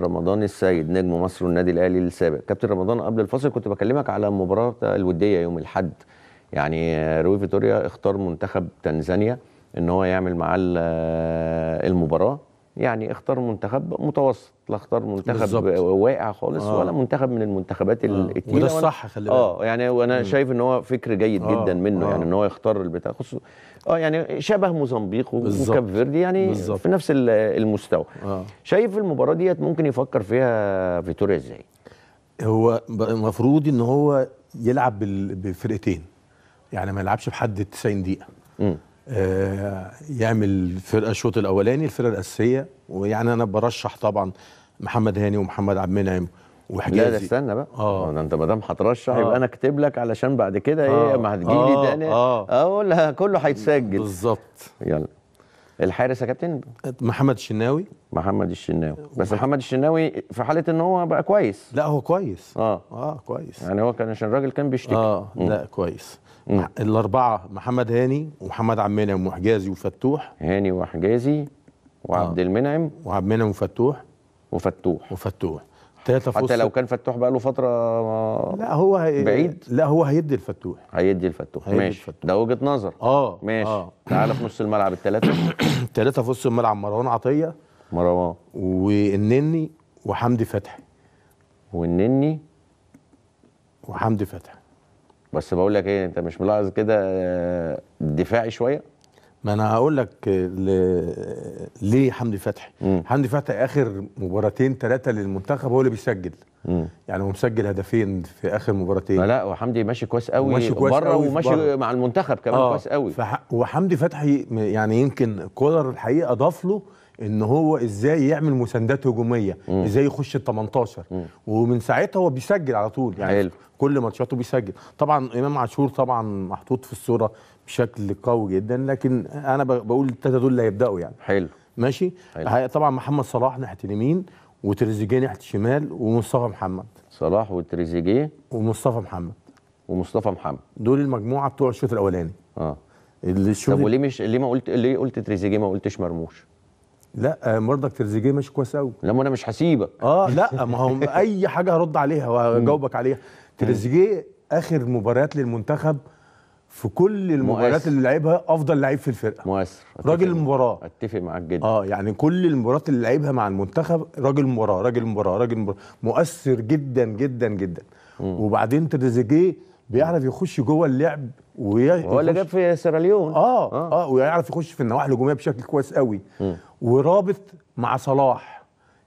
كابتن رمضان السيد نجم مصر والنادي الاهلي السابق كابتن رمضان قبل الفاصل كنت بكلمك على المباراه الوديه يوم الاحد يعني روي فيتوريا اختار منتخب تنزانيا ان هو يعمل معاه المباراه يعني اختار منتخب متوسط لا اختار منتخب بالزبط. واقع خالص آه. ولا منتخب من المنتخبات آه. التقيله وده الصح خلي بالك اه يعني وانا م. شايف ان هو فكر جيد آه. جدا منه يعني آه. يعني ان هو يختار البتاع اه يعني شبه موزمبيق وكاب فيردي يعني بالزبط. في نفس المستوى آه. شايف المباراه ديت ممكن يفكر فيها فيتوريا ازاي؟ هو المفروض ان هو يلعب بفرقتين يعني ما يلعبش بحد 90 دقيقه م. آه، يعمل فرقه الشوط الاولاني الفرقه الاساسيه ويعني انا برشح طبعا محمد هاني ومحمد عبد المنعم وحجازي لا استنى بقى آه. اه ده انت ما دام هترشح يبقى آه. انا اكتب لك علشان بعد كده ايه ما هتجي لي تاني اه كله هيتسجل بالظبط يلا الحارس يا كابتن محمد الشناوي محمد الشناوي بس محمد الشناوي في حاله ان هو بقى كويس لا هو كويس اه اه كويس يعني هو كان عشان الراجل كان بيشتكي اه لا كويس الاربعه محمد هاني ومحمد عبد المنعم وحجازي وفتوح هاني وحجازي وعبد آه. المنعم وعبد المنعم وفتوح وفتوح وفتوح ثلاثة حتى لو كان فتوح بقى له فترة لا هو هي... بعيد لا هو هيدي الفتوح هيدي الفتوح هيدي ماشي الفتوح. ده وجهة نظر اه ماشي آه. تعالى في نص الملعب الثلاثة الثلاثة في نص الملعب مروان عطية مروان والنني وحمدي فتحي والنني وحمدي فتحي بس بقول لك ايه انت مش ملاحظ كده آه، دفاعي شويه ما انا هقول لك آه، ل... ليه حمدي فتحي حمدي فتحي اخر مباراتين ثلاثه للمنتخب هو اللي بيسجل مم. يعني هو مسجل هدفين في اخر مباراتين لا وحمدي ماشي كويس قوي ماشي كويس بره قوي وماشي بره. مع المنتخب كمان آه. كويس قوي فح... وحمدي فتحي يعني يمكن كولر الحقيقه اضاف له ان هو ازاي يعمل مساندات هجوميه مم. ازاي يخش ال 18 ومن ساعتها هو بيسجل على طول يعني حلو. كل ماتشاته بيسجل طبعا امام عاشور طبعا محطوط في الصوره بشكل قوي جدا لكن انا بقول الثلاثه دول اللي هيبداوا يعني حلو ماشي حلو. طبعا محمد صلاح ناحيه اليمين وتريزيجيه ناحيه الشمال ومصطفى محمد صلاح وتريزيجيه ومصطفى محمد ومصطفى محمد دول المجموعه بتوع الشوط الاولاني اه الشوط طب وليه مش ليه ما قلت ليه قلت تريزيجيه ما قلتش مرموش لا آه، مرضك ترزيجيه ماشي كويس قوي لا ما انا مش هسيبك اه لا ما هو اي حاجه هرد عليها وهجاوبك عليها تريزيجيه اخر مباريات للمنتخب في كل المباريات اللي لعبها افضل لعيب في الفرقه مؤثر راجل المباراه اتفق معاك جدا اه يعني كل المباريات اللي لعبها مع المنتخب راجل مباراه راجل مباراه راجل مباراه مؤثر جدا جدا جدا مم. وبعدين تريزيجيه بيعرف يخش جوه اللعب وهو اللي جاب في سيراليون اه اه, آه ويعرف يخش في النواحي الهجوميه بشكل كويس قوي ورابط مع صلاح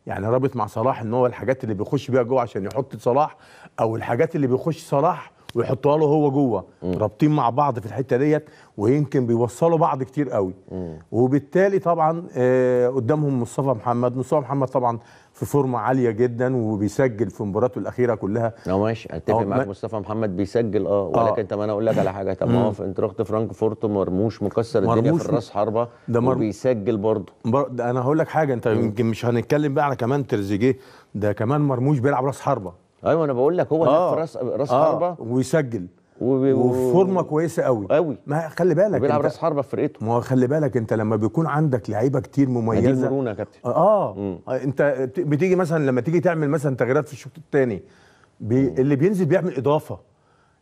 يعني رابط مع صلاح ان هو الحاجات اللي بيخش بيها جوه عشان يحط صلاح او الحاجات اللي بيخش صلاح ويحطوها له هو جوه رابطين مع بعض في الحته ديت ويمكن بيوصلوا بعض كتير قوي مم. وبالتالي طبعا آه قدامهم مصطفى محمد مصطفى محمد طبعا في فورمه عاليه جدا وبيسجل في مباراته الاخيره كلها اه ماشي اتفق اه، معاك مصطفى محمد بيسجل اه ولكن آه. طب انا اقول لك على حاجه طب ما انت رحت فرانكفورت مرموش مكسر مرموش الدنيا في الراس حربه ده مر... وبيسجل برضه بر... ده انا هقول لك حاجه انت يمكن مش هنتكلم بقى على كمان ترزيجيه ده كمان مرموش بيلعب راس حربه ايوه انا بقول لك هو آه. راس راس آه. حربه ويسجل وفورمه كويسه قوي قوي ما خلي بالك بيلعب راس حربه في فرقته ما خلي بالك انت لما بيكون عندك لعيبه كتير مميزه دي مرونه يا كابتن اه, آه. مم. انت بتيجي مثلا لما تيجي تعمل مثلا تغييرات في الشوط الثاني بي اللي بينزل بيعمل اضافه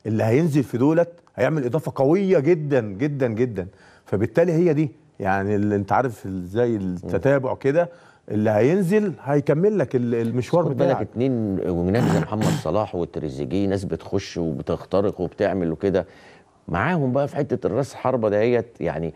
اللي هينزل في دولت هيعمل اضافه قويه جدا جدا جدا فبالتالي هي دي يعني اللي انت عارف زي التتابع كده اللي هينزل هيكمل لك المشوار بتاعك بالك اتنين نجم زي محمد صلاح وتريزيجيه ناس بتخش وبتخترق وبتعمل وكده معاهم بقى في حته الراس حربه دهيت يعني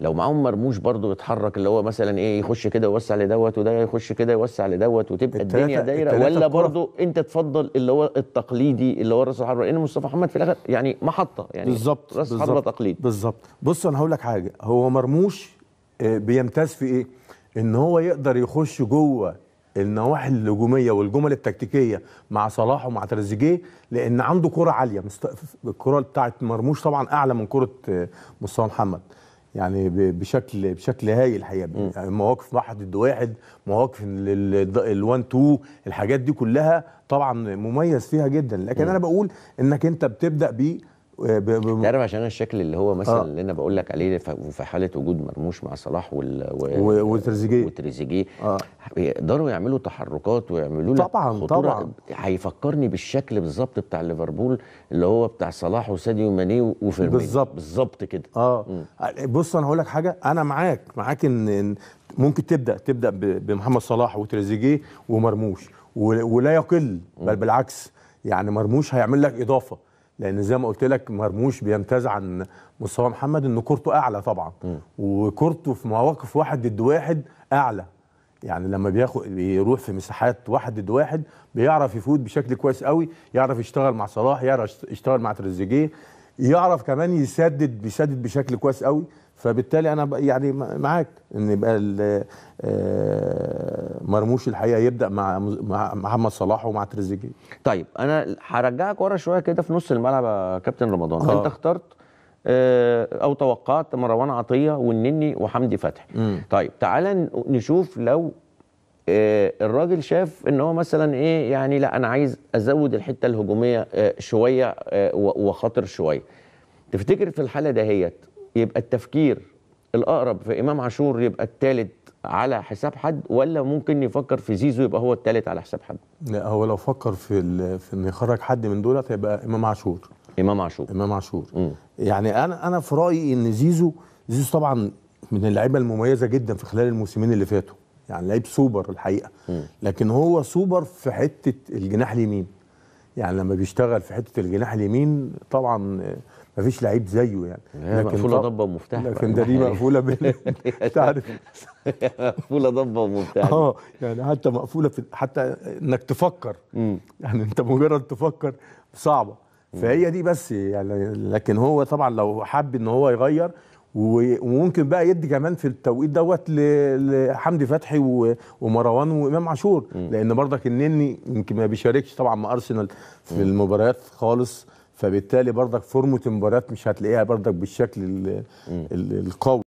لو معاهم مرموش برضه يتحرك اللي هو مثلا ايه يخش كده يوسع لدوت وده يخش كده يوسع لدوت وتبقى الدنيا دايره ولا برضه انت تفضل اللي هو التقليدي اللي هو راس الحربه لان مصطفى محمد في الاخر يعني محطه يعني بالظبط راس حربه تقليدي بالظبط بص انا هقول لك حاجه هو مرموش آه، بيمتاز في ايه؟ ان هو يقدر يخش جوه النواحي الهجوميه والجمل التكتيكيه مع صلاح ومع تريزيجيه لان عنده كره عاليه مست... الكره بتاعت مرموش طبعا اعلى من كره آه، مصطفى محمد يعني بشكل بشكل هايل الحقيقه يعني مواقف واحد ضد واحد مواقف الوان تو الحاجات دي كلها طبعا مميز فيها جدا لكن م. انا بقول انك انت بتبدا بيه آه، بم... تعرف عشان انا الشكل اللي هو مثلا آه. اللي انا بقول لك عليه في حاله وجود مرموش مع صلاح وال... و... وتريزيجيه وتريزيجيه آه. يقدروا يعملوا تحركات ويعملوا لك طبعا خطورة طبعا هيفكرني بالشكل بالظبط بتاع ليفربول اللي هو بتاع صلاح وساديو ماني وفيرمينو بالظبط بالظبط كده اه م. بص انا هقول لك حاجه انا معاك معاك ان ممكن تبدا تبدا بمحمد صلاح وتريزيجيه ومرموش ولا يقل بل بالعكس يعني مرموش هيعمل لك اضافه لان زي ما قلت لك مرموش بيمتاز عن مصطفى محمد ان كورته اعلى طبعا وكورته في مواقف واحد ضد واحد اعلى يعني لما بياخد بيروح في مساحات واحد ضد واحد بيعرف يفوت بشكل كويس قوي يعرف يشتغل مع صلاح يعرف يشتغل مع تريزيجيه يعرف كمان يسدد بيسدد بشكل كويس قوي فبالتالي انا يعني معاك ان يبقى آه، مرموش الحقيقه يبدا مع محمد صلاح ومع تريزيجيه طيب انا هرجعك ورا شويه كده في نص الملعب يا كابتن رمضان آه. انت اخترت آه، او توقعت مروان عطيه والنني وحمدي فتحي طيب تعالى نشوف لو آه، الراجل شاف ان هو مثلا ايه يعني لا انا عايز ازود الحته الهجوميه آه، شويه آه، وخطر شويه تفتكر في الحاله دهيت يبقى التفكير الاقرب في امام عاشور يبقى الثالث على حساب حد ولا ممكن يفكر في زيزو يبقى هو الثالث على حساب حد لا هو لو فكر في, في انه يخرج حد من دولت هيبقى امام عاشور امام عاشور امام عاشور يعني انا انا في رايي ان زيزو زيزو طبعا من اللعيبه المميزه جدا في خلال الموسمين اللي فاتوا يعني لعيب سوبر الحقيقه لكن هو سوبر في حته الجناح اليمين يعني لما بيشتغل في حته الجناح اليمين طبعا ما فيش لعيب زيه يعني, يعني لكن مقفوله ضبه ومفتاح لكن ده دي مقفوله بال تعرف مقفوله ضبه ومفتاح اه يعني حتى مقفوله في حتى انك تفكر يعني انت مجرد تفكر صعبه فهي دي بس يعني لكن هو طبعا لو حب ان هو يغير وممكن بقى يدي كمان في التوقيت دوت لحمدي فتحي ومروان وامام عاشور لان برضك النني يمكن ما بيشاركش طبعا مع ارسنال في المباريات خالص فبالتالي برضك فورمه المباريات مش هتلاقيها برضك بالشكل القوي